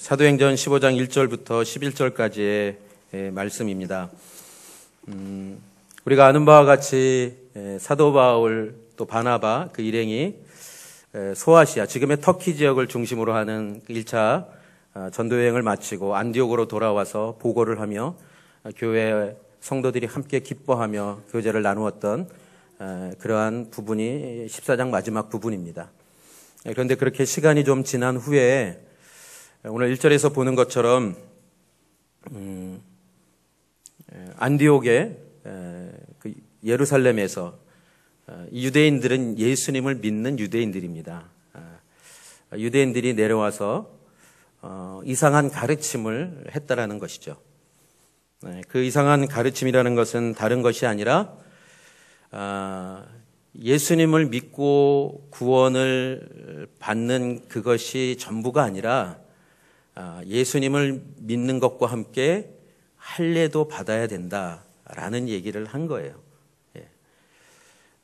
사도행전 15장 1절부터 11절까지의 예, 말씀입니다. 음, 우리가 아는 바와 같이 예, 사도 바울 또 바나바 그 일행이 예, 소아시아 지금의 터키 지역을 중심으로 하는 1차 아, 전도 여행을 마치고 안디옥으로 돌아와서 보고를 하며 아, 교회 성도들이 함께 기뻐하며 교제를 나누었던 아, 그러한 부분이 14장 마지막 부분입니다. 그런데 그렇게 시간이 좀 지난 후에 오늘 1절에서 보는 것처럼 음, 안디옥의 그 예루살렘에서 어, 유대인들은 예수님을 믿는 유대인들입니다. 아, 유대인들이 내려와서 어, 이상한 가르침을 했다라는 것이죠. 네, 그 이상한 가르침이라는 것은 다른 것이 아니라 어, 예수님을 믿고 구원을 받는 그것이 전부가 아니라 아, 예수님을 믿는 것과 함께 할례도 받아야 된다라는 얘기를 한 거예요. 예.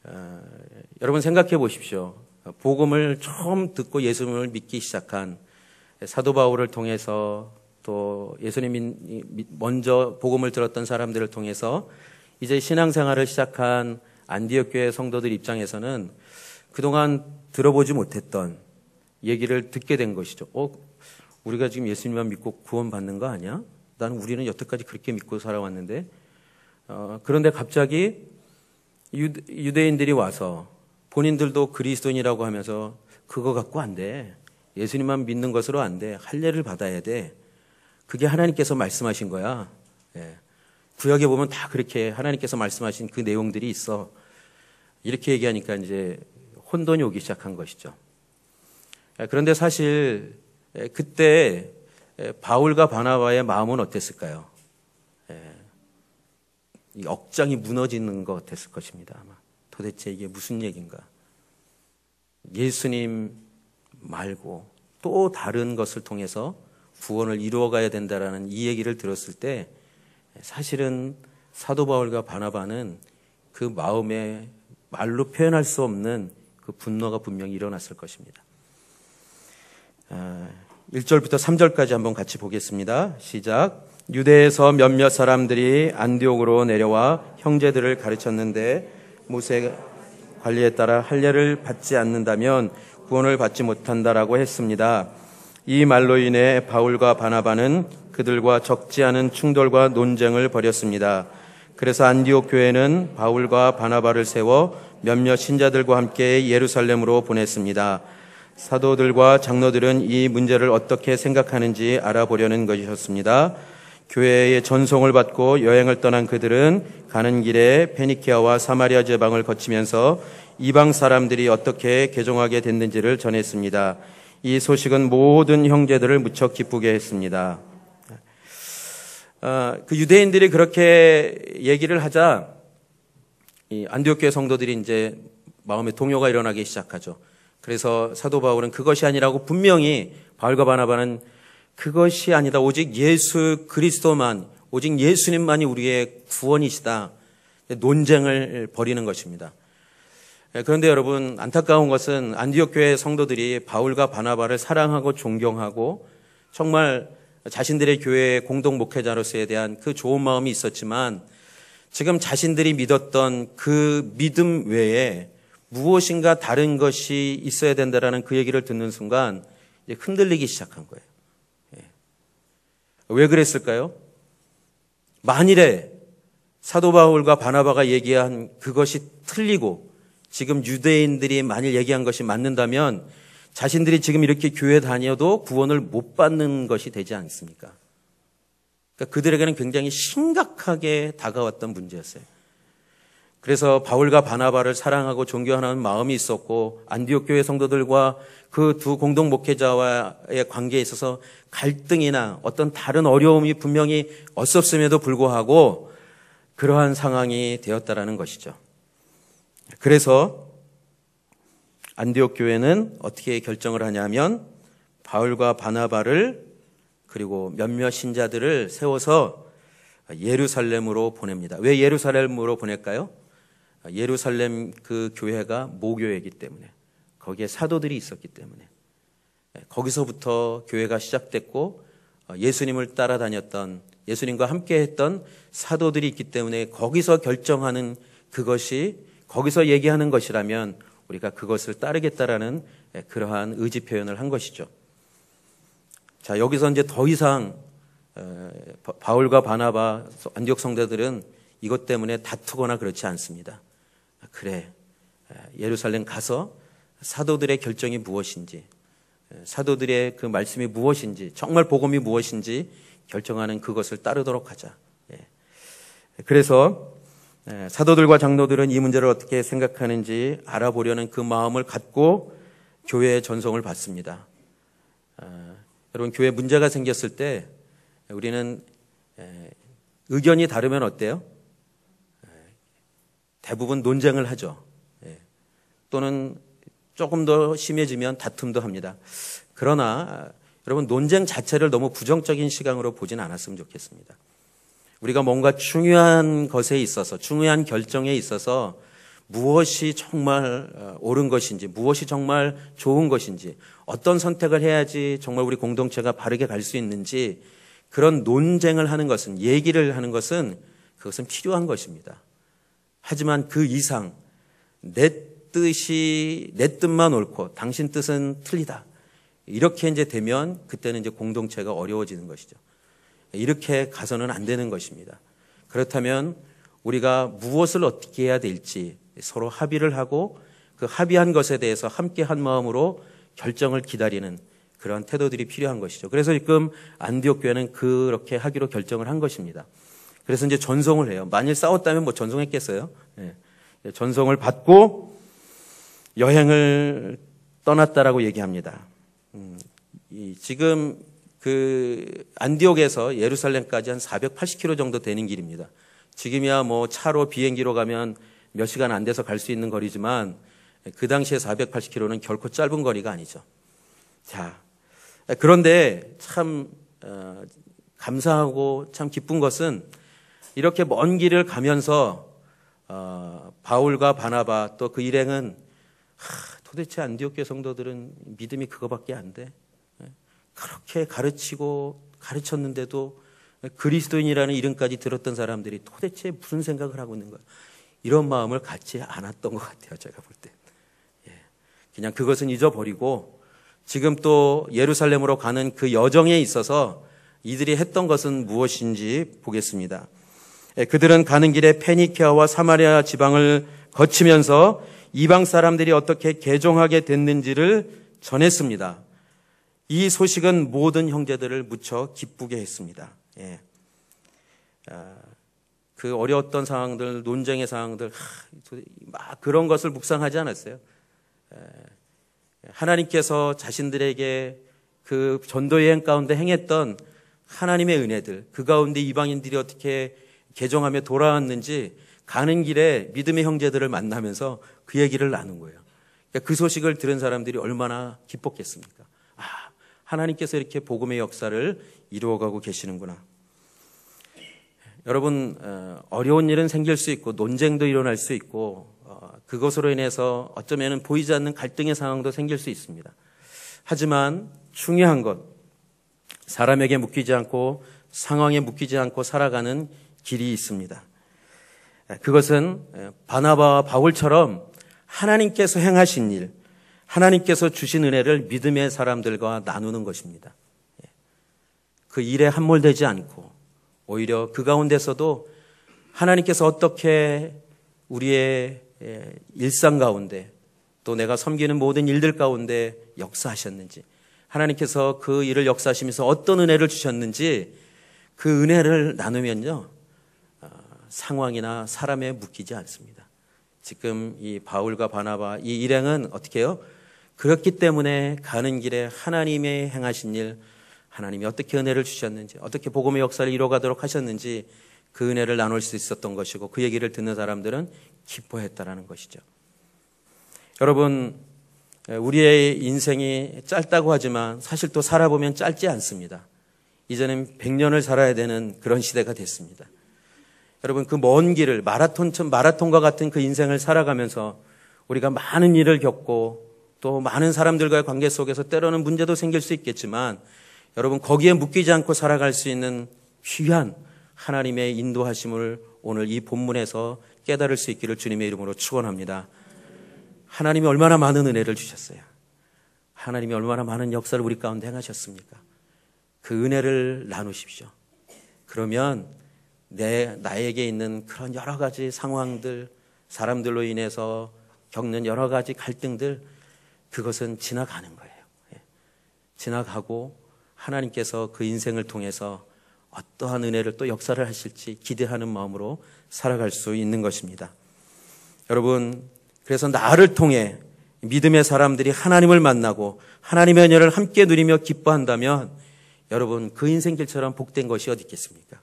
어, 여러분 생각해 보십시오. 복음을 처음 듣고 예수님을 믿기 시작한 사도 바울을 통해서 또 예수님이 먼저 복음을 들었던 사람들을 통해서 이제 신앙생활을 시작한 안디옥 교회 성도들 입장에서는 그동안 들어보지 못했던 얘기를 듣게 된 것이죠. 어, 우리가 지금 예수님만 믿고 구원받는 거 아니야? 나는 우리는 여태까지 그렇게 믿고 살아왔는데 어, 그런데 갑자기 유대, 인들이 와서 본인들도 그리스도인이라고 하면서 그거 갖고 안 돼. 예수님만 믿는 것으로 안 돼. 할례를 받아야 돼. 그게 하나님께서 말씀하신 거야. 예. 구약에 보면 다 그렇게 하나님께서 말씀하신 그 내용들이 있어. 이렇게 얘기하니까 이제 혼돈이 오기 시작한 것이죠. 예, 그런데 사실 예, 그때 예, 바울과 바나바의 마음은 어땠을까요? 예, 억장이 무너지는 것 같았을 것입니다. 아마 도대체 이게 무슨 얘기인가? 예수님 말고 또 다른 것을 통해서 구원을 이루어가야 된다라는 이 얘기를 들었을 때 사실은 사도 바울과 바나바는 그 마음에 말로 표현할 수 없는 그 분노가 분명히 일어났을 것입니다. 아... 1절부터 3절까지 한번 같이 보겠습니다. 시작. 유대에서 몇몇 사람들이 안디옥으로 내려와 형제들을 가르쳤는데 모세 관리에 따라 할례를 받지 않는다면 구원을 받지 못한다라고 했습니다. 이 말로 인해 바울과 바나바는 그들과 적지 않은 충돌과 논쟁을 벌였습니다. 그래서 안디옥 교회는 바울과 바나바를 세워 몇몇 신자들과 함께 예루살렘으로 보냈습니다. 사도들과 장로들은 이 문제를 어떻게 생각하는지 알아보려는 것이었습니다. 교회의 전송을 받고 여행을 떠난 그들은 가는 길에 페니키아와 사마리아 제방을 거치면서 이방 사람들이 어떻게 개종하게 됐는지를 전했습니다. 이 소식은 모든 형제들을 무척 기쁘게 했습니다. 아, 그 유대인들이 그렇게 얘기를 하자 안디옥 교회 성도들이 이제 마음의 동요가 일어나기 시작하죠. 그래서 사도 바울은 그것이 아니라고 분명히 바울과 바나바는 그것이 아니다. 오직 예수 그리스도만, 오직 예수님만이 우리의 구원이시다. 논쟁을 벌이는 것입니다. 예, 그런데 여러분 안타까운 것은 안디옥 교회 성도들이 바울과 바나바를 사랑하고 존경하고 정말 자신들의 교회 의 공동 목회자로서에 대한 그 좋은 마음이 있었지만 지금 자신들이 믿었던 그 믿음 외에 무엇인가 다른 것이 있어야 된다라는 그 얘기를 듣는 순간 이제 흔들리기 시작한 거예요. 예. 왜 그랬을까요? 만일에 사도 바울과 바나바가 얘기한 그것이 틀리고 지금 유대인들이 만일 얘기한 것이 맞는다면 자신들이 지금 이렇게 교회 다녀도 구원을 못 받는 것이 되지 않습니까? 그러니까 그들에게는 굉장히 심각하게 다가왔던 문제였어요. 그래서 바울과 바나바를 사랑하고 존경하는 마음이 있었고 안디옥 교회 성도들과 그 두 공동 목회자와의 관계에 있어서 갈등이나 어떤 다른 어려움이 분명히 없었음에도 불구하고 그러한 상황이 되었다라는 것이죠. 그래서 안디옥 교회는 어떻게 결정을 하냐면 바울과 바나바를 그리고 몇몇 신자들을 세워서 예루살렘으로 보냅니다. 왜 예루살렘으로 보낼까요? 예루살렘 그 교회가 모교회이기 때문에 거기에 사도들이 있었기 때문에 예, 거기서부터 교회가 시작됐고 어, 예수님을 따라다녔던 예수님과 함께했던 사도들이 있기 때문에 거기서 결정하는 그것이 거기서 얘기하는 것이라면 우리가 그것을 따르겠다라는 예, 그러한 의지 표현을 한 것이죠. 자 여기서 이제 더 이상 어, 바울과 바나바 안디옥 성도들은 이것 때문에 다투거나 그렇지 않습니다. 그래 예루살렘 가서 사도들의 결정이 무엇인지 사도들의 그 말씀이 무엇인지 정말 복음이 무엇인지 결정하는 그것을 따르도록 하자. 예. 그래서 예, 사도들과 장로들은 이 문제를 어떻게 생각하는지 알아보려는 그 마음을 갖고 교회의 전송을 받습니다. 아, 여러분 교회 문제가 생겼을 때 우리는 예, 의견이 다르면 어때요? 대부분 논쟁을 하죠. 예. 또는 조금 더 심해지면 다툼도 합니다. 그러나 여러분 논쟁 자체를 너무 부정적인 시각으로 보진 않았으면 좋겠습니다. 우리가 뭔가 중요한 것에 있어서 중요한 결정에 있어서 무엇이 정말 어, 옳은 것인지 무엇이 정말 좋은 것인지 어떤 선택을 해야지 정말 우리 공동체가 바르게 갈 수 있는지 그런 논쟁을 하는 것은 얘기를 하는 것은 그것은 필요한 것입니다. 하지만 그 이상 내 뜻이 내 뜻만 옳고 당신 뜻은 틀리다. 이렇게 이제 되면 그때는 이제 공동체가 어려워지는 것이죠. 이렇게 가서는 안 되는 것입니다. 그렇다면 우리가 무엇을 어떻게 해야 될지 서로 합의를 하고 그 합의한 것에 대해서 함께 한 마음으로 결정을 기다리는 그러한 태도들이 필요한 것이죠. 그래서 지금 안디옥 교회는 그렇게 하기로 결정을 한 것입니다. 그래서 이제 전송을 해요. 만일 싸웠다면 뭐 전송했겠어요? 예. 전송을 받고 여행을 떠났다라고 얘기합니다. 음, 이, 지금 그 안디옥에서 예루살렘까지 한 480km 정도 되는 길입니다. 지금이야 뭐 차로 비행기로 가면 몇 시간 안 돼서 갈 수 있는 거리지만 그 당시에 480km는 결코 짧은 거리가 아니죠. 자, 그런데 참 어, 감사하고 참 기쁜 것은 이렇게 먼 길을 가면서 어, 바울과 바나바 또 그 일행은 하, 도대체 안디옥계 성도들은 믿음이 그거밖에 안 돼. 예? 그렇게 가르치고 가르쳤는데도 그리스도인이라는 이름까지 들었던 사람들이 도대체 무슨 생각을 하고 있는 가 이런 마음을 갖지 않았던 것 같아요. 제가 볼 때. 예. 그냥 그것은 잊어버리고 지금 또 예루살렘으로 가는 그 여정에 있어서 이들이 했던 것은 무엇인지 보겠습니다. 예, 그들은 가는 길에 페니키아와 사마리아 지방을 거치면서 이방 사람들이 어떻게 개종하게 됐는지를 전했습니다. 이 소식은 모든 형제들을 무척 기쁘게 했습니다. 예. 아, 그 어려웠던 상황들, 논쟁의 상황들, 막 그런 것을 묵상하지 않았어요. 예. 하나님께서 자신들에게 그 전도 여행 가운데 행했던 하나님의 은혜들, 그 가운데 이방인들이 어떻게 개종하며 돌아왔는지 가는 길에 믿음의 형제들을 만나면서 그 얘기를 나눈 거예요. 그러니까 그 소식을 들은 사람들이 얼마나 기뻤겠습니까? 아, 하나님께서 이렇게 복음의 역사를 이루어가고 계시는구나. 여러분, 어, 어려운 일은 생길 수 있고, 논쟁도 일어날 수 있고, 어, 그것으로 인해서 어쩌면 보이지 않는 갈등의 상황도 생길 수 있습니다. 하지만 중요한 것, 사람에게 묶이지 않고 상황에 묶이지 않고 살아가는 길이 있습니다. 그것은 바나바와 바울처럼 하나님께서 행하신 일, 하나님께서 주신 은혜를 믿음의 사람들과 나누는 것입니다. 예. 그 일에 함몰되지 않고 오히려 그 가운데서도 하나님께서 어떻게 우리의 일상 가운데 또 내가 섬기는 모든 일들 가운데 역사하셨는지 하나님께서 그 일을 역사하시면서 어떤 은혜를 주셨는지 그 은혜를 나누면요. 상황이나 사람에 묶이지 않습니다. 지금 이 바울과 바나바 이 일행은 어떻게 해요? 그렇기 때문에 가는 길에 하나님의 행하신 일, 하나님이 어떻게 은혜를 주셨는지, 어떻게 복음의 역사를 이뤄가도록 하셨는지 그 은혜를 나눌 수 있었던 것이고 그 얘기를 듣는 사람들은 기뻐했다라는 것이죠. 여러분, 우리의 인생이 짧다고 하지만 사실 또 살아보면 짧지 않습니다. 이제는 100년을 살아야 되는 그런 시대가 됐습니다. 여러분 그 먼 길을 마라톤 마라톤과 같은 그 인생을 살아가면서 우리가 많은 일을 겪고 또 많은 사람들과의 관계 속에서 때로는 문제도 생길 수 있겠지만 여러분 거기에 묶이지 않고 살아갈 수 있는 귀한 하나님의 인도하심을 오늘 이 본문에서 깨달을 수 있기를 주님의 이름으로 축원합니다. 하나님이 얼마나 많은 은혜를 주셨어요. 하나님이 얼마나 많은 역사를 우리 가운데 행하셨습니까? 그 은혜를 나누십시오. 그러면 내, 나에게 있는 그런 여러 가지 상황들, 사람들로 인해서 겪는 여러 가지 갈등들, 그것은 지나가는 거예요. 예. 지나가고 하나님께서 그 인생을 통해서 어떠한 은혜를 또 역사를 하실지 기대하는 마음으로 살아갈 수 있는 것입니다. 여러분, 그래서 나를 통해 믿음의 사람들이 하나님을 만나고 하나님의 은혜를 함께 누리며 기뻐한다면 여러분 그 인생길처럼 복된 것이 어디 있겠습니까?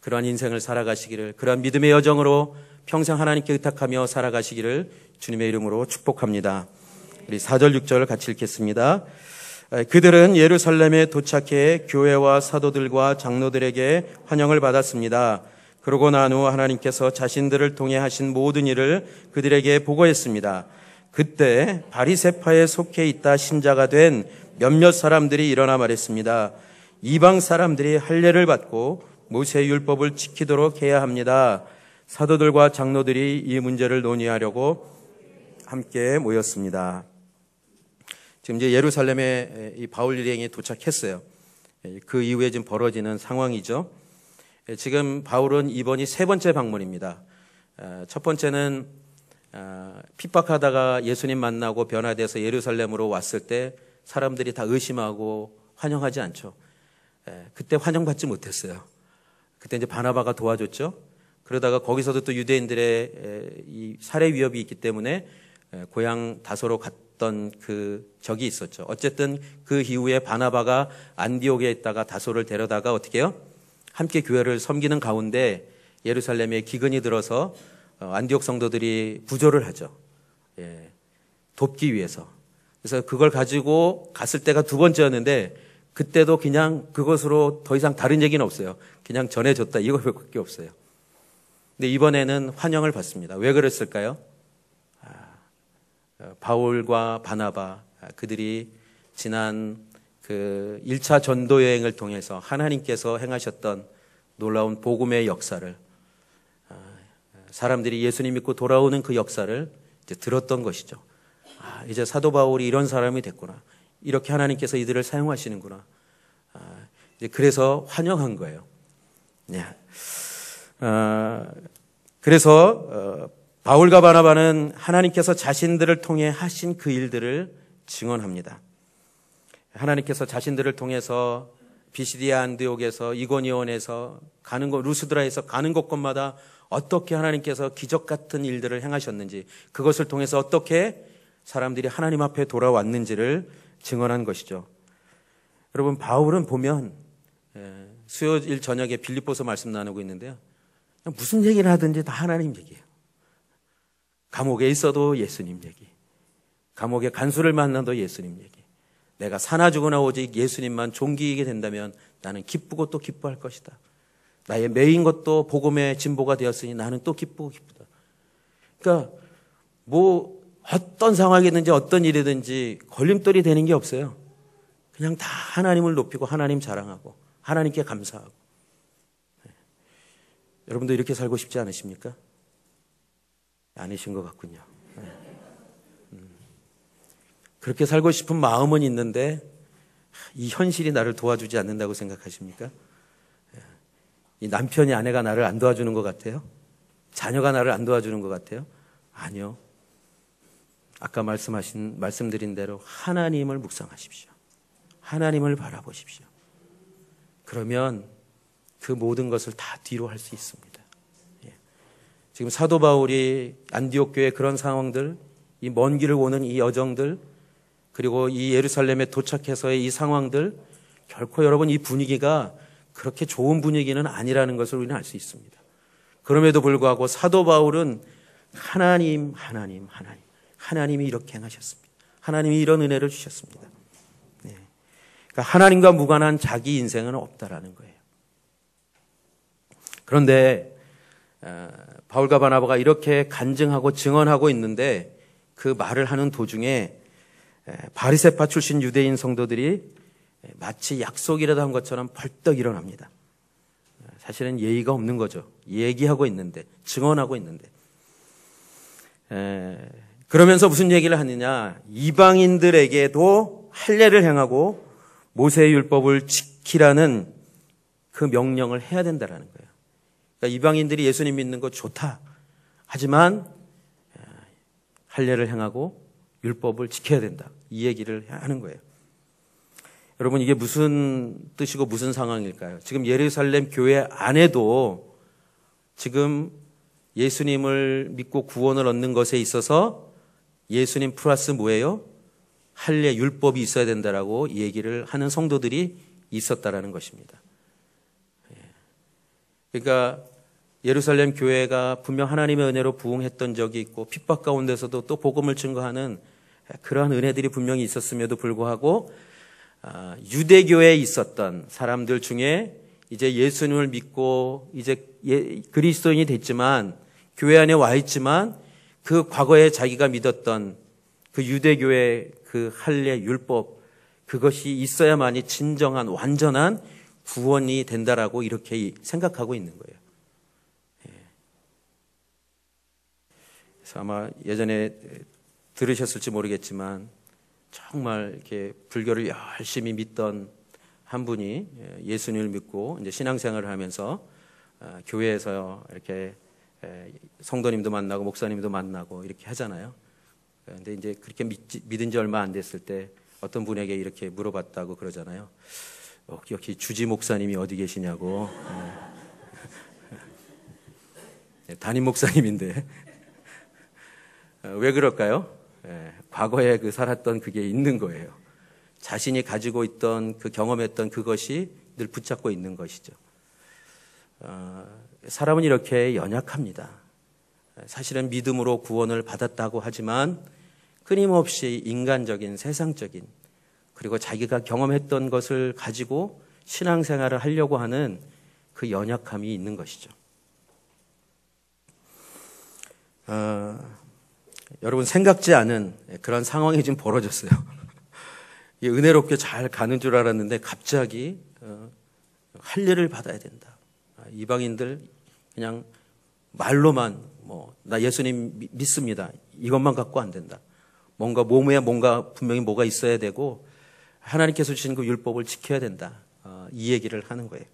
그러한 인생을 살아가시기를 그러한 믿음의 여정으로 평생 하나님께 의탁하며 살아가시기를 주님의 이름으로 축복합니다. 우리 4절 6절 같이 읽겠습니다. 그들은 예루살렘에 도착해 교회와 사도들과 장로들에게 환영을 받았습니다. 그러고 난 후 하나님께서 자신들을 통해 하신 모든 일을 그들에게 보고했습니다. 그때 바리세파에 속해 있다 신자가 된 몇몇 사람들이 일어나 말했습니다. 이방 사람들이 할례를 받고 모세 율법을 지키도록 해야 합니다. 사도들과 장로들이 이 문제를 논의하려고 함께 모였습니다. 지금 이제 예루살렘에 이 바울 일행이 도착했어요. 예, 그 이후에 지금 벌어지는 상황이죠. 예, 지금 바울은 이번이 세 번째 방문입니다. 아, 첫 번째는 아, 핍박하다가 예수님 만나고 변화돼서 예루살렘으로 왔을 때 사람들이 다 의심하고 환영하지 않죠. 예, 그때 환영받지 못했어요. 그때 이제 바나바가 도와줬죠. 그러다가 거기서도 또 유대인들의 이 살해 위협이 있기 때문에 고향 다소로 갔던 그 적이 있었죠. 어쨌든 그 이후에 바나바가 안디옥에 있다가 다소를 데려다가 어떻게 해요? 함께 교회를 섬기는 가운데 예루살렘에 기근이 들어서 어, 안디옥 성도들이 구조를 하죠. 예, 돕기 위해서. 그래서 그걸 가지고 갔을 때가 두 번째였는데 그때도 그냥 그것으로 더 이상 다른 얘기는 없어요. 그냥 전해줬다 이거밖에 없어요. 근데 이번에는 환영을 받습니다. 왜 그랬을까요? 아, 어, 바울과 바나바 아, 그들이 지난 그 1차 전도 여행을 통해서 하나님께서 행하셨던 놀라운 복음의 역사를 아, 사람들이 예수님 믿고 돌아오는 그 역사를 이제 들었던 것이죠. 아, 이제 사도 바울이 이런 사람이 됐구나. 이렇게 하나님께서 이들을 사용하시는구나. 아, 이제 그래서 환영한 거예요. 예. 어, 그래서 어, 바울과 바나바는 하나님께서 자신들을 통해 하신 그 일들을 증언합니다. 하나님께서 자신들을 통해서 비시디아 안디옥에서 이고니온에서 가는 곳 루스드라에서 가는 곳곳마다 어떻게 하나님께서 기적 같은 일들을 행하셨는지 그것을 통해서 어떻게 사람들이 하나님 앞에 돌아왔는지를 증언한 것이죠. 여러분 바울은 보면 예, 수요일 저녁에 빌립보서 말씀 나누고 있는데요. 무슨 얘기를 하든지 다 하나님 얘기예요. 감옥에 있어도 예수님 얘기. 감옥에 간수를 만나도 예수님 얘기. 내가 사나 죽으나 오직 예수님만 종기이게 된다면 나는 기쁘고 또 기뻐할 것이다. 나의 메인 것도 복음의 진보가 되었으니 나는 또 기쁘고 기쁘다. 그러니까 뭐 어떤 상황이든지 어떤 일이든지 걸림돌이 되는 게 없어요. 그냥 다 하나님을 높이고 하나님 자랑하고 하나님께 감사하고. 네. 여러분도 이렇게 살고 싶지 않으십니까? 예, 아니신 것 같군요. 네. 음. 그렇게 살고 싶은 마음은 있는데 이 현실이 나를 도와주지 않는다고 생각하십니까? 예. 이 남편이 아내가 나를 안 도와주는 것 같아요? 자녀가 나를 안 도와주는 것 같아요? 아니요. 아까 말씀하신 말씀드린 대로 하나님을 묵상하십시오. 하나님을 바라보십시오. 그러면 그 모든 것을 다 뒤로 할 수 있습니다. 예. 지금 사도 바울이 안디옥 교회 그런 상황들, 이 먼 길을 오는 이 여정들, 그리고 이 예루살렘에 도착해서의 이 상황들, 결코 여러분 이 분위기가 그렇게 좋은 분위기는 아니라는 것을 우리는 알 수 있습니다. 그럼에도 불구하고 사도 바울은 하나님, 하나님, 하나님, 하나님이 이렇게 행하셨습니다. 하나님이 이런 은혜를 주셨습니다. 그러니까 하나님과 무관한 자기 인생은 없다라는 거예요. 그런데 어, 바울과 바나바가 이렇게 간증하고 증언하고 있는데 그 말을 하는 도중에 바리세파 출신 유대인 성도들이 마치 약속이라도 한 것처럼 벌떡 일어납니다. 사실은 예의가 없는 거죠. 얘기하고 있는데, 증언하고 있는데. 에, 그러면서 무슨 얘기를 하느냐. 이방인들에게도 할례를 행하고 모세의 율법을 지키라는 그 명령을 해야 된다라는 거예요. 그러니까 이방인들이 예수님 믿는 거 좋다. 하지만 할례를 행하고 율법을 지켜야 된다. 이 얘기를 하는 거예요. 여러분 이게 무슨 뜻이고 무슨 상황일까요? 지금 예루살렘 교회 안에도 지금 예수님을 믿고 구원을 얻는 것에 있어서 예수님 플러스 뭐예요? 할례 율법이 있어야 된다라고 얘기를 하는 성도들이 있었다라는 것입니다. 예. 그러니까 예루살렘 교회가 분명 하나님의 은혜로 부흥했던 적이 있고 핍박 가운데서도 또 복음을 증거하는 그러한 은혜들이 분명히 있었음에도 불구하고 아, 유대교에 있었던 사람들 중에 이제 예수님을 믿고 이제 예, 그리스도인이 됐지만 교회 안에 와 있지만 그 과거에 자기가 믿었던 그 유대교의 그 할례 율법 그것이 있어야만이 진정한 완전한 구원이 된다라고 이렇게 생각하고 있는 거예요. 예. 그래서 아마 예전에 들으셨을지 모르겠지만 정말 이렇게 불교를 열심히 믿던 한 분이 예수님을 믿고 이제 신앙생활을 하면서 아, 교회에서 이렇게 성도님도 만나고 목사님도 만나고 이렇게 하잖아요. 그런데 이제 그렇게 믿지, 믿은 지 얼마 안 됐을 때 어떤 분에게 이렇게 물어봤다고 그러잖아요. 어, 역시 주지 목사님이 어디 계시냐고. 네. 네, 담임 목사님인데. 어, 왜 그럴까요? 예, 과거에 그 살았던 그게 있는 거예요. 자신이 가지고 있던 그 경험했던 그것이 늘 붙잡고 있는 것이죠. 어, 사람은 이렇게 연약합니다. 사실은 믿음으로 구원을 받았다고 하지만 끊임없이 인간적인 세상적인 그리고 자기가 경험했던 것을 가지고 신앙생활을 하려고 하는 그 연약함이 있는 것이죠. 어, 여러분 생각지 않은 그런 상황이 지금 벌어졌어요. 은혜롭게 잘 가는 줄 알았는데 갑자기 어, 할례를 받아야 된다. 아, 이방인들 그냥 말로만 뭐 나 예수님 믿습니다. 이것만 갖고 안 된다. 뭔가 몸에 뭔가 분명히 뭐가 있어야 되고 하나님께서 주신 그 율법을 지켜야 된다. 어, 이 얘기를 하는 거예요.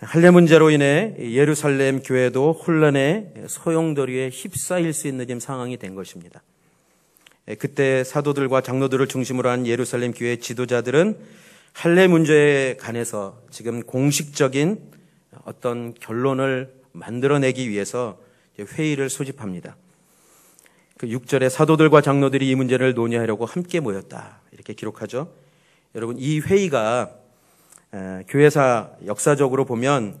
할례 문제로 인해 예루살렘 교회도 혼란의 소용돌이에 휩싸일 수 있는 상황이 된 것입니다. 예, 그때 사도들과 장로들을 중심으로 한 예루살렘 교회 지도자들은 할례 문제에 관해서 지금 공식적인 어떤 결론을 만들어내기 위해서 회의를 소집합니다. 그 6절에 사도들과 장로들이 이 문제를 논의하려고 함께 모였다. 이렇게 기록하죠. 여러분, 이 회의가 교회사 역사적으로 보면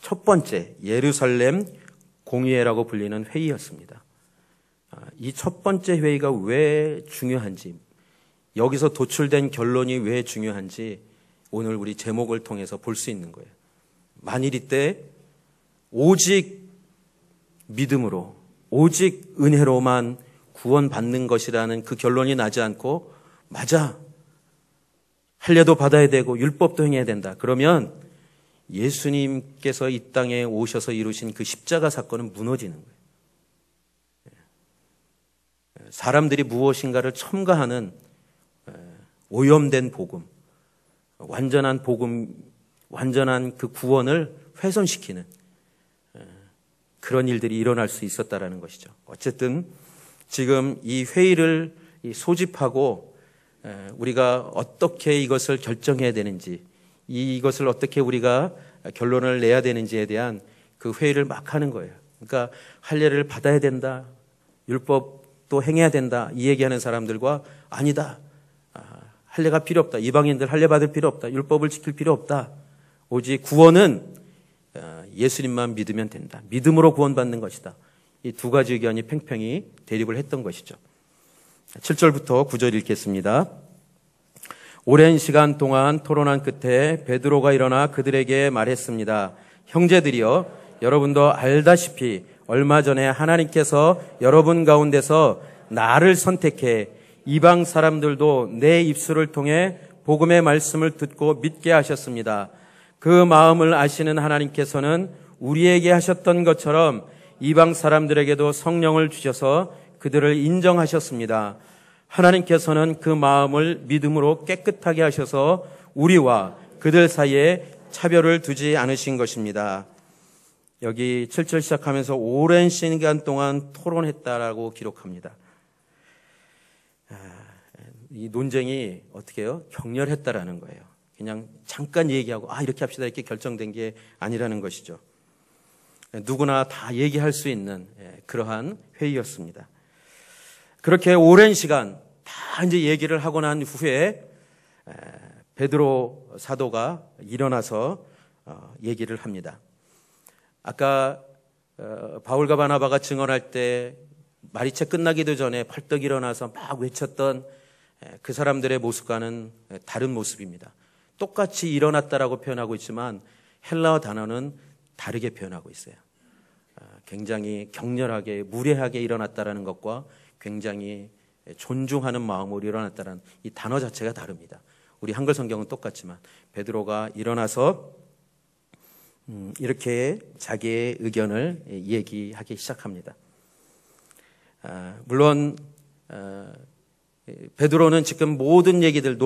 첫 번째 예루살렘 공의회라고 불리는 회의였습니다. 아, 이첫 번째 회의가 왜 중요한지, 여기서 도출된 결론이 왜 중요한지 오늘 우리 제목을 통해서 볼 수 있는 거예요. 만일 이때 오직 믿음으로 오직 은혜로만 구원받는 것이라는 그 결론이 나지 않고 맞아. 할례도 받아야 되고 율법도 행해야 된다. 그러면 예수님께서 이 땅에 오셔서 이루신 그 십자가 사건은 무너지는 거예요. 사람들이 무엇인가를 첨가하는 오염된 복음, 완전한 복음, 완전한 그 구원을 훼손시키는 그런 일들이 일어날 수 있었다라는 것이죠. 어쨌든 지금 이 회의를 소집하고 우리가 어떻게 이것을 결정해야 되는지 이것을 어떻게 우리가 결론을 내야 되는지에 대한 그 회의를 막 하는 거예요. 그러니까 할례를 받아야 된다. 율법도 행해야 된다. 이 얘기하는 사람들과 아니다. 아, 할례가 필요 없다. 이방인들 할례 받을 필요 없다. 율법을 지킬 필요 없다. 오직 구원은 예수님만 믿으면 된다. 믿음으로 구원받는 것이다. 이 두 가지 의견이 팽팽히 대립을 했던 것이죠. 7절부터 9절 읽겠습니다. 오랜 시간 동안 토론한 끝에 베드로가 일어나 그들에게 말했습니다. 형제들이여 여러분도 알다시피 얼마 전에 하나님께서 여러분 가운데서 나를 선택해 이방 사람들도 내 입술을 통해 복음의 말씀을 듣고 믿게 하셨습니다. 그 마음을 아시는 하나님께서는 우리에게 하셨던 것처럼 이방 사람들에게도 성령을 주셔서 그들을 인정하셨습니다. 하나님께서는 그 마음을 믿음으로 깨끗하게 하셔서 우리와 그들 사이에 차별을 두지 않으신 것입니다. 여기 7절 시작하면서 오랜 시간 동안 토론했다라고 기록합니다. 아, 이 논쟁이 어떻게 해요? 격렬했다라는 거예요. 그냥 잠깐 얘기하고 아 이렇게 합시다 이렇게 결정된 게 아니라는 것이죠. 예, 누구나 다 얘기할 수 있는 예, 그러한 회의였습니다. 그렇게 오랜 시간 다 이제 얘기를 하고 난 후에 예, 베드로 사도가 일어나서 어, 얘기를 합니다. 아까 어, 바울과 바나바가 증언할 때 말이 채 끝나기도 전에 벌떡 일어나서 막 외쳤던 그 사람들의 모습과는 다른 모습입니다. 똑같이 일어났다라고 표현하고 있지만 헬라어 단어는 다르게 표현하고 있어요. 아, 굉장히 격렬하게 무례하게 일어났다라는 것과 굉장히 존중하는 마음으로 일어났다는 라이 단어 자체가 다릅니다. 우리 한글 성경은 똑같지만 베드로가 일어나서 음, 이렇게 자기의 의견을 얘기하기 시작합니다. 아, 물론 아, 베드로는 지금 모든 얘기들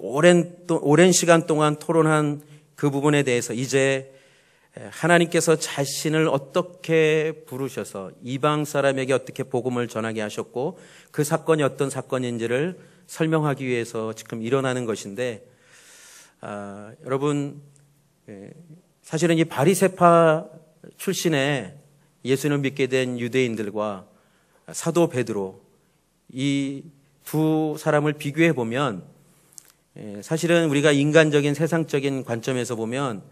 오랜, 오랜 시간 동안 토론한 그 부분에 대해서 이제 하나님께서 자신을 어떻게 부르셔서 이방 사람에게 어떻게 복음을 전하게 하셨고 그 사건이 어떤 사건인지를 설명하기 위해서 지금 일어나는 것인데 아, 여러분 사실은 이 바리세파 출신의 예수님을 믿게 된 유대인들과 사도 베드로 이 두 사람을 비교해 보면 예, 사실은 우리가 인간적인 세상적인 관점에서 보면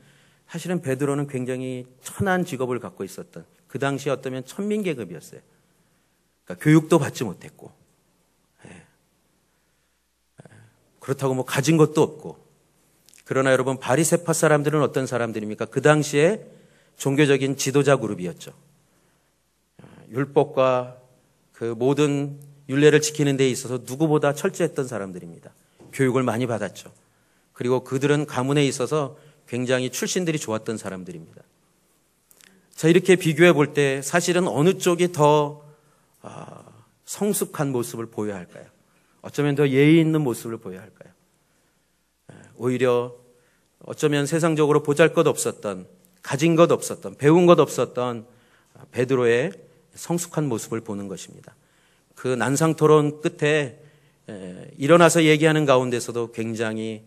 사실은 베드로는 굉장히 천한 직업을 갖고 있었던 그 당시에 어떠면 천민 계급이었어요. 그러니까 교육도 받지 못했고 예. 예. 그렇다고 뭐 가진 것도 없고 그러나 여러분 바리세파 사람들은 어떤 사람들입니까? 그 당시에 종교적인 지도자 그룹이었죠. 율법과 그 모든 윤례를 지키는 데 있어서 누구보다 철저했던 사람들입니다. 교육을 많이 받았죠. 그리고 그들은 가문에 있어서 굉장히 출신들이 좋았던 사람들입니다. 자, 이렇게 비교해 볼 때 사실은 어느 쪽이 더 아, 성숙한 모습을 보여야 할까요? 어쩌면 더 예의 있는 모습을 보여야 할까요? 예, 오히려 어쩌면 세상적으로 보잘 것 없었던, 가진 것 없었던, 배운 것 없었던 베드로의 성숙한 모습을 보는 것입니다. 그 난상토론 끝에 일어나서 얘기하는 가운데서도 굉장히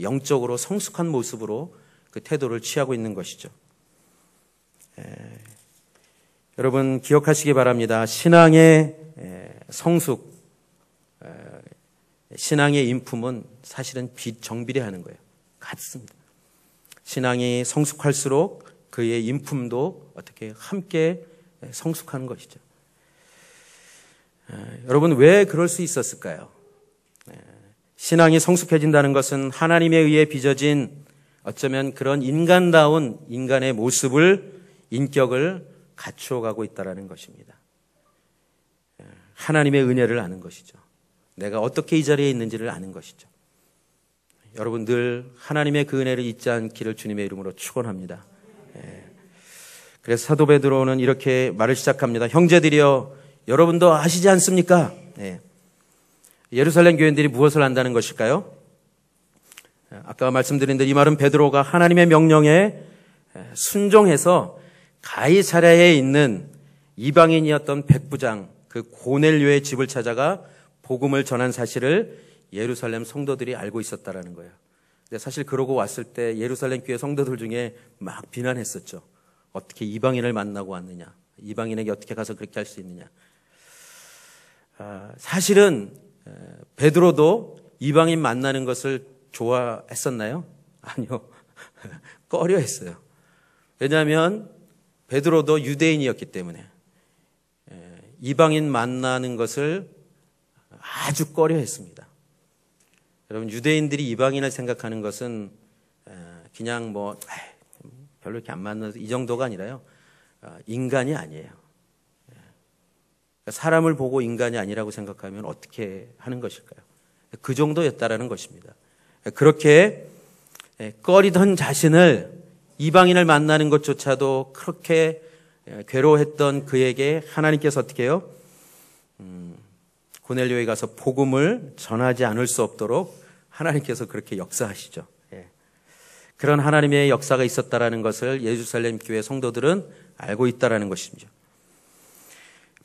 영적으로 성숙한 모습으로 그 태도를 취하고 있는 것이죠. 여러분 기억하시기 바랍니다. 신앙의 성숙, 신앙의 인품은 사실은 비정비례하는 거예요. 같습니다. 신앙이 성숙할수록 그의 인품도 어떻게 함께 성숙하는 것이죠. 여러분 왜 그럴 수 있었을까요? 신앙이 성숙해진다는 것은 하나님에 의해 빚어진 어쩌면 그런 인간다운 인간의 모습을 인격을 갖추어가고 있다라는 것입니다. 예, 하나님의 은혜를 아는 것이죠. 내가 어떻게 이 자리에 있는지를 아는 것이죠. 여러분 들 하나님의 그 은혜를 잊지 않기를 주님의 이름으로 축원합니다. 예, 그래서 사도 베드로는 이렇게 말을 시작합니다. 형제들이여 여러분도 아시지 않습니까? 예, 예루살렘 교인들이 무엇을 안다는 것일까요? 아까 말씀드린 대로 이 말은 베드로가 하나님의 명령에 순종해서 가이사랴에 있는 이방인이었던 백부장 그 고넬료의 집을 찾아가 복음을 전한 사실을 예루살렘 성도들이 알고 있었다라는 거예요. 근데 사실 그러고 왔을 때 예루살렘 교회 성도들 중에 막 비난했었죠. 어떻게 이방인을 만나고 왔느냐? 이방인에게 어떻게 가서 그렇게 할 수 있느냐? 아, 사실은 베드로도 이방인 만나는 것을 좋아했었나요? 아니요. 꺼려했어요. 왜냐하면 베드로도 유대인이었기 때문에 예, 이방인 만나는 것을 아주 꺼려했습니다. 여러분 유대인들이 이방인을 생각하는 것은 예, 그냥 뭐 별로 이렇게 안 만나서 이 정도가 아니라요 아, 인간이 아니에요. 그러니까 사람을 보고 인간이 아니라고 생각하면 어떻게 하는 것일까요? 그 정도였다라는 것입니다. 그렇게 예, 꺼리던 자신을 이방인을 만나는 것조차도 그렇게 예, 괴로워했던 그에게 하나님께서 어떻게 해요? 음, 고넬료에 가서 복음을 전하지 않을 수 없도록 하나님께서 그렇게 역사하시죠. 예. 그런 하나님의 역사가 있었다라는 것을 예수살렘 교회 성도들은 알고 있다라는 것입니다.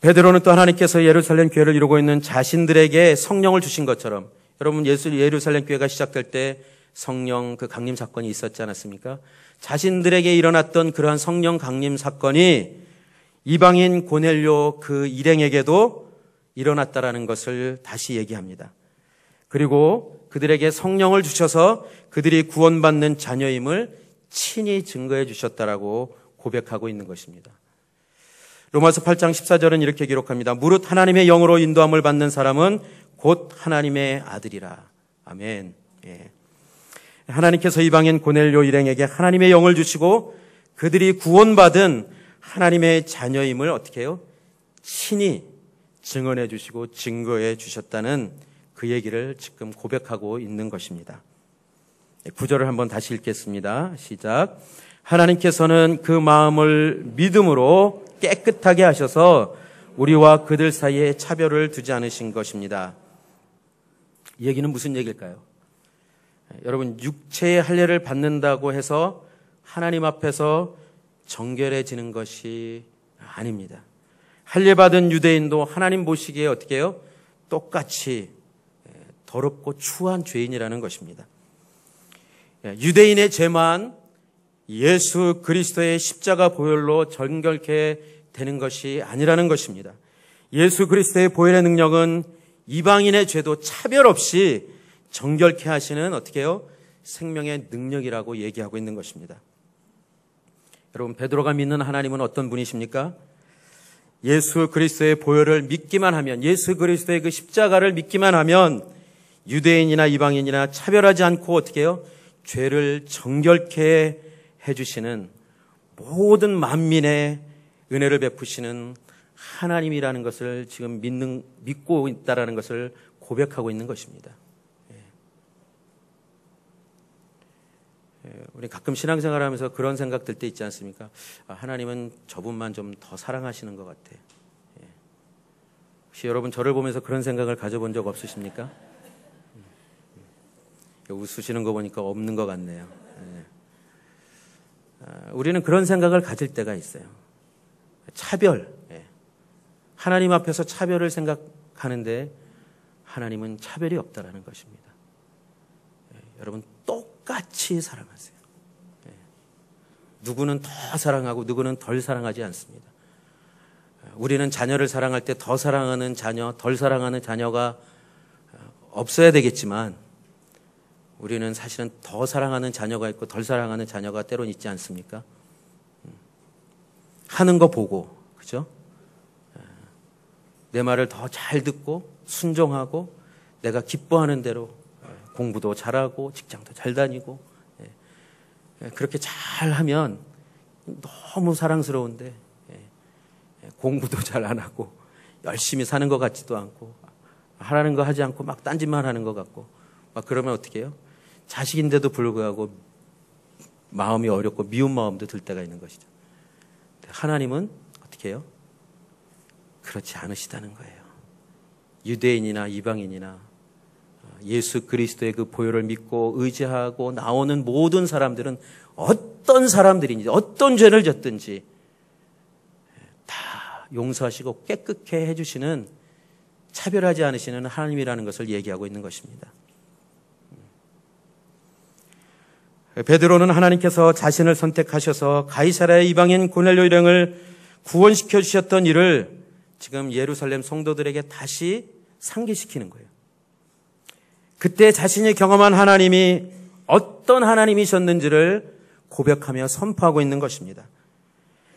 베드로는 또 하나님께서 예루살렘 교회를 이루고 있는 자신들에게 성령을 주신 것처럼 여러분 예수 예루살렘 교회가 시작될 때 성령 그 강림 사건이 있었지 않았습니까? 자신들에게 일어났던 그러한 성령 강림 사건이 이방인 고넬료 그 일행에게도 일어났다라는 것을 다시 얘기합니다. 그리고 그들에게 성령을 주셔서 그들이 구원받는 자녀임을 친히 증거해 주셨다라고 고백하고 있는 것입니다. 로마서 8장 14절은 이렇게 기록합니다. 무릇 하나님의 영으로 인도함을 받는 사람은 곧 하나님의 아들이라. 아멘. 예. 하나님께서 이방인 고넬료 일행에게 하나님의 영을 주시고 그들이 구원받은 하나님의 자녀임을 어떻게 해요? 신이 증언해 주시고 증거해 주셨다는 그 얘기를 지금 고백하고 있는 것입니다. 예, 구절을 한번 다시 읽겠습니다. 시작. 하나님께서는 그 마음을 믿음으로 깨끗하게 하셔서 우리와 그들 사이에 차별을 두지 않으신 것입니다. 이 얘기는 무슨 얘기일까요? 여러분, 육체의 할례를 받는다고 해서 하나님 앞에서 정결해지는 것이 아닙니다. 할례 받은 유대인도 하나님 보시기에 어떻게 해요? 똑같이 예, 더럽고 추한 죄인이라는 것입니다. 예, 유대인의 죄만 예수 그리스도의 십자가 보혈로 정결케 되는 것이 아니라는 것입니다. 예수 그리스도의 보혈의 능력은 이방인의 죄도 차별 없이 정결케 하시는 어떻게 해요? 생명의 능력이라고 얘기하고 있는 것입니다. 여러분 베드로가 믿는 하나님은 어떤 분이십니까? 예수 그리스도의 보혈을 믿기만 하면 예수 그리스도의 그 십자가를 믿기만 하면 유대인이나 이방인이나 차별하지 않고 어떻게 해요? 죄를 정결케 해주시는 모든 만민의 은혜를 베푸시는 하나님이라는 것을 지금 믿는, 믿고 있다라는 것을 고백하고 있는 것입니다. 예. 예, 우리 가끔 신앙생활 하면서 그런 생각 들 때 있지 않습니까? 아, 하나님은 저분만 좀 더 사랑하시는 것 같아. 예. 혹시 여러분 저를 보면서 그런 생각을 가져본 적 없으십니까? 음, 음. 웃으시는 거 보니까 없는 것 같네요. 어, 우리는 그런 생각을 가질 때가 있어요. 차별. 예. 하나님 앞에서 차별을 생각하는데 하나님은 차별이 없다라는 것입니다. 예, 여러분 똑같이 사랑하세요. 예. 누구는 더 사랑하고 누구는 덜 사랑하지 않습니다. 어, 우리는 자녀를 사랑할 때 더 사랑하는 자녀, 덜 사랑하는 자녀가 어, 없어야 되겠지만 우리는 사실은 더 사랑하는 자녀가 있고 덜 사랑하는 자녀가 때론 있지 않습니까? 음. 하는 거 보고, 그죠? 예. 내 말을 더 잘 듣고, 순종하고, 내가 기뻐하는 대로 예, 공부도 잘하고, 직장도 잘 다니고, 예. 그렇게 잘 하면 너무 사랑스러운데, 공부도 잘 안 하고, 열심히 사는 것 같지도 않고, 하라는 거 하지 않고, 막 딴짓만 하는 것 같고, 막 그러면 어떻게 해요? 자식인데도 불구하고 마음이 어렵고 미운 마음도 들 때가 있는 것이죠. 하나님은 어떻게 해요? 그렇지 않으시다는 거예요. 유대인이나 이방인이나 어, 예수 그리스도의 그 보혈을 믿고 의지하고 나오는 모든 사람들은 어떤 사람들인지 어떤 죄를 졌든지 예, 다 용서하시고 깨끗해 해주시는 차별하지 않으시는 하나님이라는 것을 얘기하고 있는 것입니다. 베드로는 하나님께서 자신을 선택하셔서 가이사라의 이방인 고넬료 일행을 구원시켜 주셨던 일을 지금 예루살렘 성도들에게 다시 상기시키는 거예요. 그때 자신이 경험한 하나님이 어떤 하나님이셨는지를 고백하며 선포하고 있는 것입니다.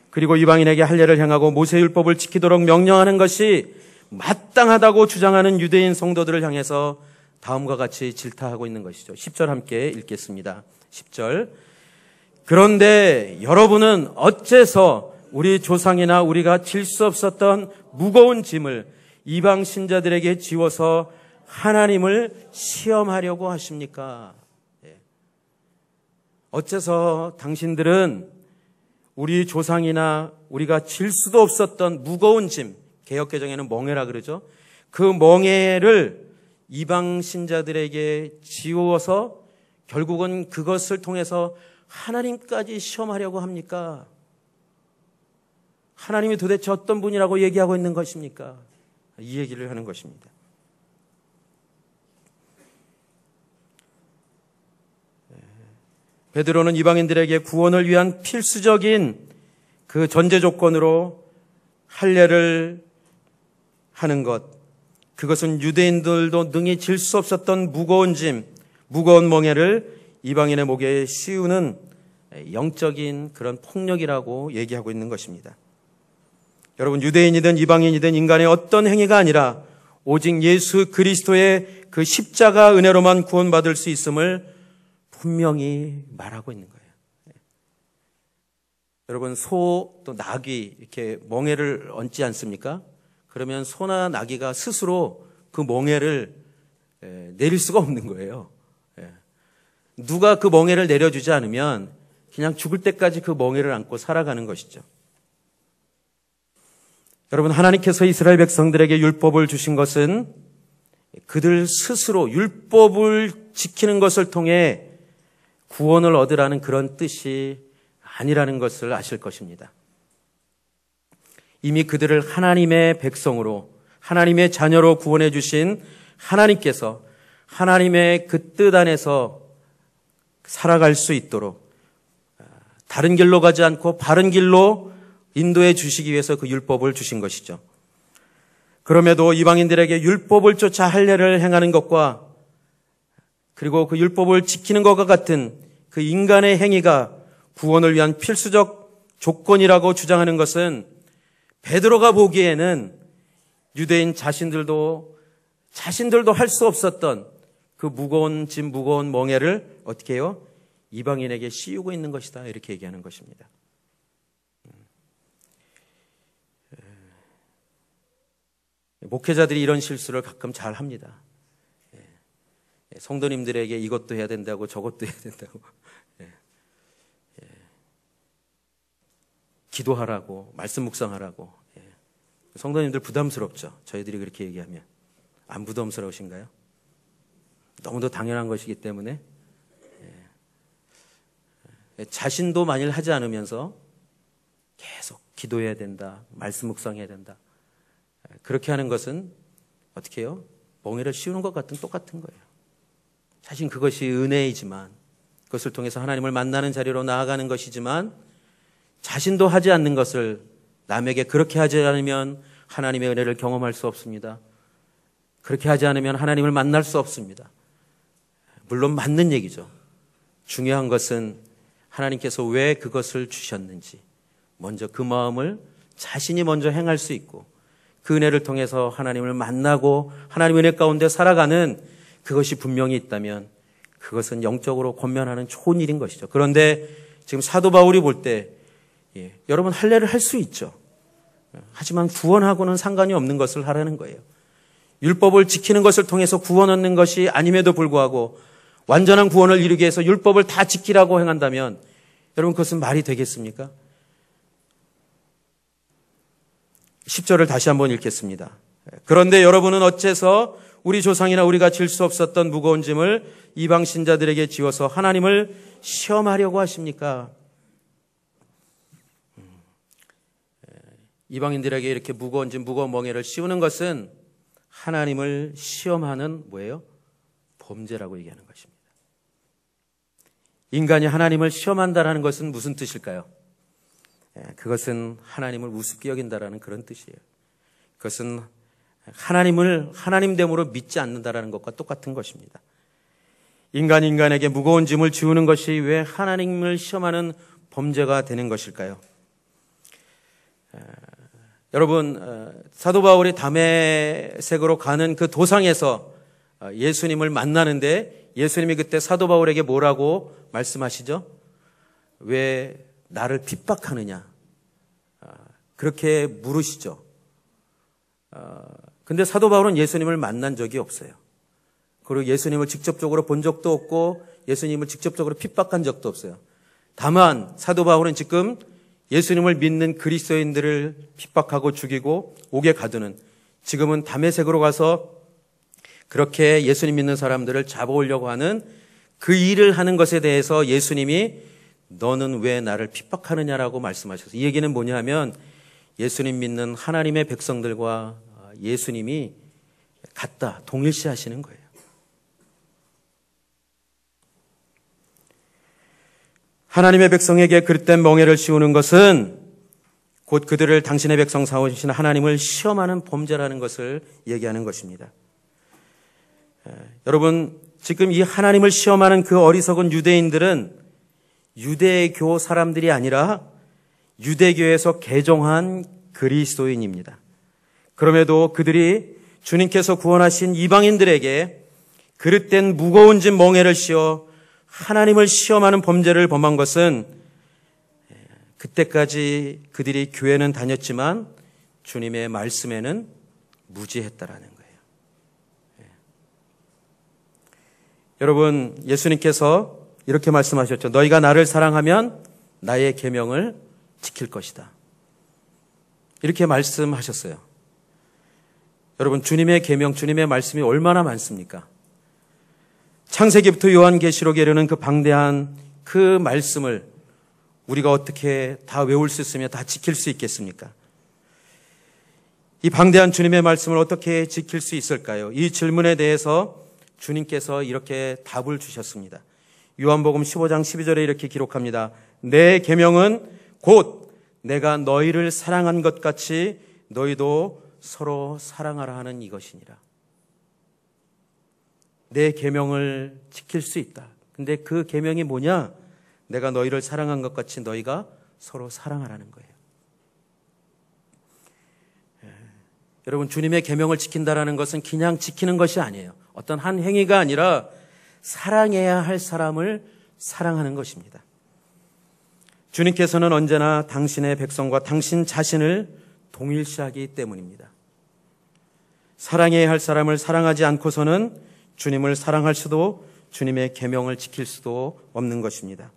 그리고 이방인에게 할례를 향하고 모세율법을 지키도록 명령하는 것이 마땅하다고 주장하는 유대인 성도들을 향해서 다음과 같이 질타하고 있는 것이죠. 10절 함께 읽겠습니다. 10절. 그런데 여러분은 어째서 우리 조상이나 우리가 질 수 없었던 무거운 짐을 이방 신자들에게 지워서 하나님을 시험하려고 하십니까? 예. 어째서 당신들은 우리 조상이나 우리가 질 수도 없었던 무거운 짐, 개혁개정에는 멍해라 그러죠? 그 멍해를 이방 신자들에게 지워서 결국은 그것을 통해서 하나님까지 시험하려고 합니까? 하나님이 도대체 어떤 분이라고 얘기하고 있는 것입니까? 이 얘기를 하는 것입니다. 예. 베드로는 이방인들에게 구원을 위한 필수적인 그 전제 조건으로 할례를 하는 것 그것은 유대인들도 능히 질 수 없었던 무거운 짐 무거운 멍해를 이방인의 목에 씌우는 영적인 그런 폭력이라고 얘기하고 있는 것입니다. 여러분, 유대인이든 이방인이든 인간의 어떤 행위가 아니라 오직 예수 그리스도의 그 십자가 은혜로만 구원받을 수 있음을 분명히 말하고 있는 거예요. 여러분, 소 또 나귀, 이렇게 멍해를 얹지 않습니까? 그러면 소나 나귀가 스스로 그멍해를 내릴 수가 없는 거예요. 누가 그 멍해를 내려주지 않으면 그냥 죽을 때까지 그 멍해를 안고 살아가는 것이죠. 여러분, 하나님께서 이스라엘 백성들에게 율법을 주신 것은 그들 스스로 율법을 지키는 것을 통해 구원을 얻으라는 그런 뜻이 아니라는 것을 아실 것입니다. 이미 그들을 하나님의 백성으로 하나님의 자녀로 구원해 주신 하나님께서 하나님의 그 뜻 안에서 살아갈 수 있도록 아, 다른 길로 가지 않고 바른 길로 인도해 주시기 위해서 그 율법을 주신 것이죠. 그럼에도 이방인들에게 율법을 쫓아 할례를 행하는 것과 그리고 그 율법을 지키는 것과 같은 그 인간의 행위가 구원을 위한 필수적 조건이라고 주장하는 것은 베드로가 보기에는 유대인 자신들도 자신들도 할 수 없었던 그 무거운 짐, 무거운 멍해를 어떻게 해요? 이방인에게 씌우고 있는 것이다. 이렇게 얘기하는 것입니다. 음. 어. 목회자들이 이런 실수를 가끔 잘 합니다. 예. 예, 성도님들에게 이것도 해야 된다고 저것도 해야 된다고. 예. 기도하라고, 말씀 묵상하라고. 성도님들 부담스럽죠? 저희들이 그렇게 얘기하면. 안 부담스러우신가요? 너무도 당연한 것이기 때문에 예. 예, 자신도 만일 하지 않으면서 계속 기도해야 된다. 말씀 묵상해야 된다. 예, 그렇게 하는 것은 어떻게 해요? 멍해를 씌우는 것 같은 똑같은 거예요. 사실 그것이 은혜이지만 그것을 통해서 하나님을 만나는 자리로 나아가는 것이지만 자신도 하지 않는 것을 남에게 그렇게 하지 않으면 하나님의 은혜를 경험할 수 없습니다. 그렇게 하지 않으면 하나님을 만날 수 없습니다. 물론 맞는 얘기죠. 중요한 것은 하나님께서 왜 그것을 주셨는지 먼저 그 마음을 자신이 먼저 행할 수 있고 그 은혜를 통해서 하나님을 만나고 하나님 은혜 가운데 살아가는 그것이 분명히 있다면 그것은 영적으로 권면하는 좋은 일인 것이죠. 그런데 지금 사도 바울이 볼때 예, 여러분 할례를 할 수 있죠. 하지만 구원하고는 상관이 없는 것을 하라는 거예요. 율법을 지키는 것을 통해서 구원 얻는 것이 아님에도 불구하고 완전한 구원을 이루기 위해서 율법을 다 지키라고 행한다면 여러분 그것은 말이 되겠습니까? 10절을 다시 한번 읽겠습니다. 그런데 여러분은 어째서 우리 조상이나 우리가 질 수 없었던 무거운 짐을 이방 신자들에게 지워서 하나님을 시험하려고 하십니까? 음. 이방인들에게 이렇게 무거운 짐, 무거운 멍해를 씌우는 것은 하나님을 시험하는 뭐예요? 범죄라고 얘기하는 것입니다. 인간이 하나님을 시험한다라는 것은 무슨 뜻일까요? 예, 그것은 하나님을 우습게 여긴다라는 그런 뜻이에요. 그것은 하나님을 하나님됨으로 믿지 않는다라는 것과 똑같은 것입니다. 인간 인간에게 무거운 짐을 지우는 것이 왜 하나님을 시험하는 범죄가 되는 것일까요? 예, 여러분 어, 사도 바울이 담에색으로 가는 그 도상에서 어, 예수님을 만나는데 예수님이 그때 사도 바울에게 뭐라고 말씀하시죠? 왜 나를 핍박하느냐? 아, 그렇게 물으시죠. 아, 근데 사도 바울은 예수님을 만난 적이 없어요. 그리고 예수님을 직접적으로 본 적도 없고 예수님을 직접적으로 핍박한 적도 없어요. 다만 사도 바울은 지금 예수님을 믿는 그리스도인들을 핍박하고 죽이고 옥에 가두는 지금은 담의색으로 가서 그렇게 예수님 믿는 사람들을 잡아오려고 하는 그 일을 하는 것에 대해서 예수님이 너는 왜 나를 핍박하느냐라고 말씀하셔서 이 얘기는 뭐냐 하면 예수님 믿는 하나님의 백성들과 예수님이 같다, 동일시 하시는 거예요. 하나님의 백성에게 그릇된 멍해를 씌우는 것은 곧 그들을 당신의 백성 사오신 하나님을 시험하는 범죄라는 것을 얘기하는 것입니다. 예, 여러분, 지금 이 하나님을 시험하는 그 어리석은 유대인들은 유대교 사람들이 아니라 유대교에서 개종한 그리스도인입니다. 그럼에도 그들이 주님께서 구원하신 이방인들에게 그릇된 무거운 짐 멍해를 씌워 하나님을 시험하는 범죄를 범한 것은 예, 그때까지 그들이 교회는 다녔지만 주님의 말씀에는 무지했다라는 것. 여러분 예수님께서 이렇게 말씀하셨죠. 너희가 나를 사랑하면 나의 계명을 지킬 것이다. 이렇게 말씀하셨어요. 여러분 주님의 계명, 주님의 말씀이 얼마나 많습니까? 창세기부터 요한계시록에 이르는 그 방대한 그 말씀을 우리가 어떻게 다 외울 수 있으며 다 지킬 수 있겠습니까? 이 방대한 주님의 말씀을 어떻게 지킬 수 있을까요? 이 질문에 대해서 주님께서 이렇게 답을 주셨습니다. 요한복음 15장 12절에 이렇게 기록합니다. 내 계명은 곧 내가 너희를 사랑한 것 같이 너희도 서로 사랑하라 하는 이것이니라. 내 계명을 지킬 수 있다. 근데 그 계명이 뭐냐? 내가 너희를 사랑한 것 같이 너희가 서로 사랑하라는 거예요. 예. 여러분 주님의 계명을 지킨다라는 것은 그냥 지키는 것이 아니에요. 어떤 한 행위가 아니라 사랑해야 할 사람을 사랑하는 것입니다. 주님께서는 언제나 당신의 백성과 당신 자신을 동일시하기 때문입니다. 사랑해야 할 사람을 사랑하지 않고서는 주님을 사랑할 수도 주님의 계명을 지킬 수도 없는 것입니다.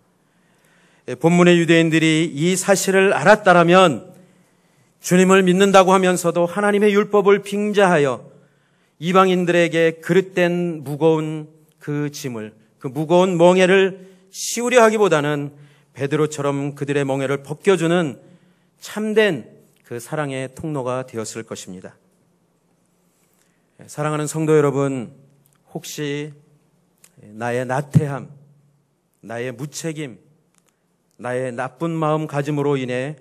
예, 본문의 유대인들이 이 사실을 알았다라면 주님을 믿는다고 하면서도 하나님의 율법을 빙자하여 이방인들에게 그릇된 무거운 그 짐을 그 무거운 멍해를 씌우려 하기보다는 베드로처럼 그들의 멍해를 벗겨주는 참된 그 사랑의 통로가 되었을 것입니다. 사랑하는 성도 여러분, 혹시 나의 나태함, 나의 무책임, 나의 나쁜 마음가짐으로 인해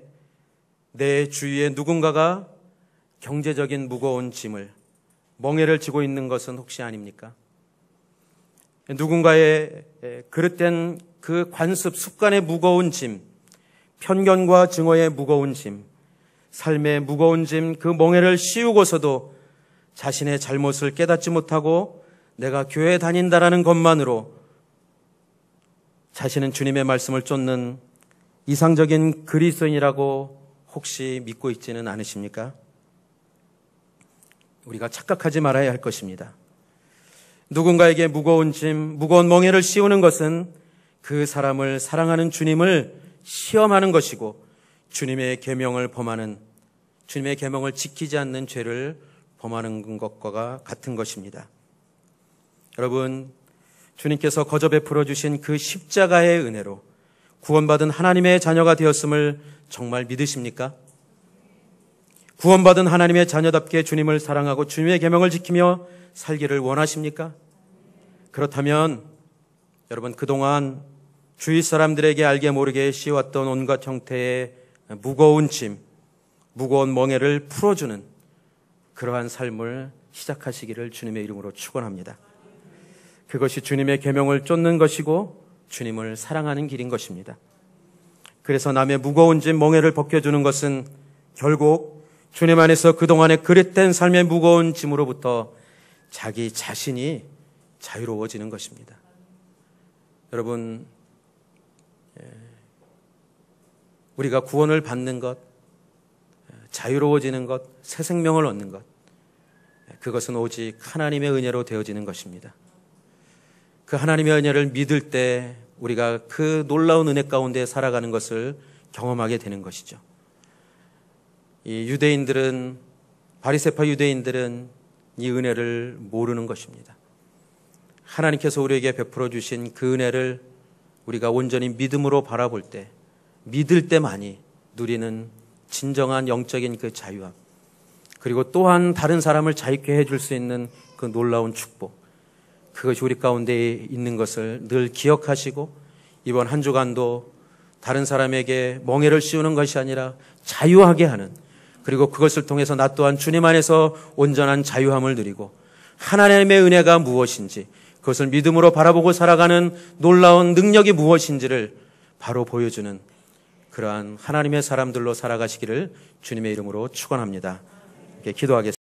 내 주위에 누군가가 경제적인 무거운 짐을 멍해를 지고 있는 것은 혹시 아닙니까? 누군가의 그릇된 그 관습 습관의 무거운 짐, 편견과 증오의 무거운 짐, 삶의 무거운 짐, 그 멍해를 씌우고서도 자신의 잘못을 깨닫지 못하고 내가 교회에 다닌다라는 것만으로 자신은 주님의 말씀을 쫓는 이상적인 그리스인이라고 혹시 믿고 있지는 않으십니까? 우리가 착각하지 말아야 할 것입니다. 누군가에게 무거운 짐, 무거운 멍해를 씌우는 것은 그 사람을 사랑하는 주님을 시험하는 것이고 주님의 계명을 범하는 주님의 계명을 지키지 않는 죄를 범하는 것과 같은 것입니다. 여러분, 주님께서 거저 베풀어 주신 그 십자가의 은혜로 구원받은 하나님의 자녀가 되었음을 정말 믿으십니까? 구원받은 하나님의 자녀답게 주님을 사랑하고 주님의 계명을 지키며 살기를 원하십니까? 그렇다면 여러분 그동안 주위 사람들에게 알게 모르게 씌웠던 온갖 형태의 무거운 짐, 무거운 멍해를 풀어주는 그러한 삶을 시작하시기를 주님의 이름으로 축원합니다. 그것이 주님의 계명을 쫓는 것이고 주님을 사랑하는 길인 것입니다. 그래서 남의 무거운 짐 멍해를 벗겨주는 것은 결국 주님 안에서 그동안의 그릇된 삶의 무거운 짐으로부터 자기 자신이 자유로워지는 것입니다. 여러분, 예, 우리가 구원을 받는 것, 자유로워지는 것, 새 생명을 얻는 것, 예, 그것은 오직 하나님의 은혜로 되어지는 것입니다. 그 하나님의 은혜를 믿을 때 우리가 그 놀라운 은혜 가운데 살아가는 것을 경험하게 되는 것이죠. 이 유대인들은 바리새파 유대인들은 이 은혜를 모르는 것입니다. 하나님께서 우리에게 베풀어 주신 그 은혜를 우리가 온전히 믿음으로 바라볼 때 믿을 때만이 누리는 진정한 영적인 그 자유함 그리고 또한 다른 사람을 자유케 해줄 수 있는 그 놀라운 축복 그것이 우리 가운데 있는 것을 늘 기억하시고 이번 한 주간도 다른 사람에게 멍해를 씌우는 것이 아니라 자유하게 하는 그리고 그것을 통해서 나 또한 주님 안에서 온전한 자유함을 누리고 하나님의 은혜가 무엇인지 그것을 믿음으로 바라보고 살아가는 놀라운 능력이 무엇인지를 바로 보여주는 그러한 하나님의 사람들로 살아가시기를 주님의 이름으로 축원합니다. 기도하겠습니다.